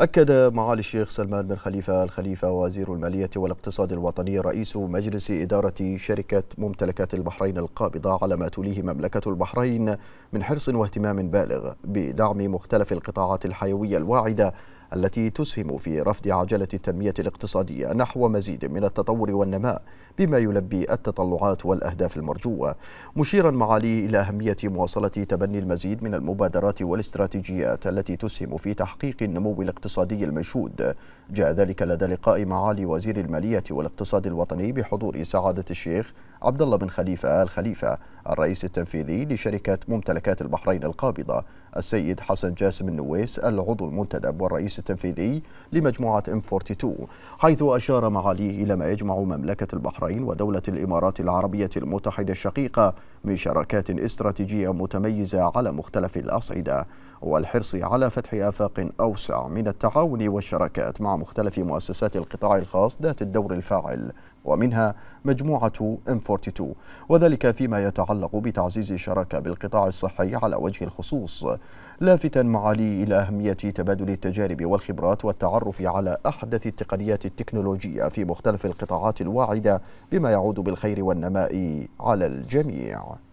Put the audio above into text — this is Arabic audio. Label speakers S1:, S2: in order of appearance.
S1: أكد معالي الشيخ سلمان بن خليفة الخليفة وزير المالية والاقتصاد الوطني رئيس مجلس إدارة شركة ممتلكات البحرين القابضة على ما توليه مملكة البحرين من حرص واهتمام بالغ بدعم مختلف القطاعات الحيوية الواعدة التي تسهم في رفض عجلة التنمية الاقتصادية نحو مزيد من التطور والنماء بما يلبي التطلعات والأهداف المرجوة مشيرا معالي إلى أهمية مواصلة تبني المزيد من المبادرات والاستراتيجيات التي تسهم في تحقيق النمو الاقتصادي المنشود جاء ذلك لدى لقاء معالي وزير المالية والاقتصاد الوطني بحضور سعادة الشيخ عبد الله بن خليفة آل خليفة الرئيس التنفيذي لشركة ممتلكات البحرين القابضة السيد حسن جاسم النويس العضو المنتدب والرئيس التنفيذي لمجموعة ام 42 حيث أشار معاليه إلى ما يجمع مملكة البحرين ودولة الإمارات العربية المتحدة الشقيقة من شراكات استراتيجية متميزة على مختلف الأصعدة والحرص على فتح آفاق أوسع من التعاون والشراكات مع مختلف مؤسسات القطاع الخاص ذات الدور الفاعل ومنها مجموعة ام 42 وذلك فيما يتعلق بتعزيز الشراكة بالقطاع الصحي على وجه الخصوص لافتا معالي إلى أهمية تبادل التجارب والخبرات والتعرف على أحدث التقنيات التكنولوجية في مختلف القطاعات الواعدة بما يعود بالخير والنماء على الجميع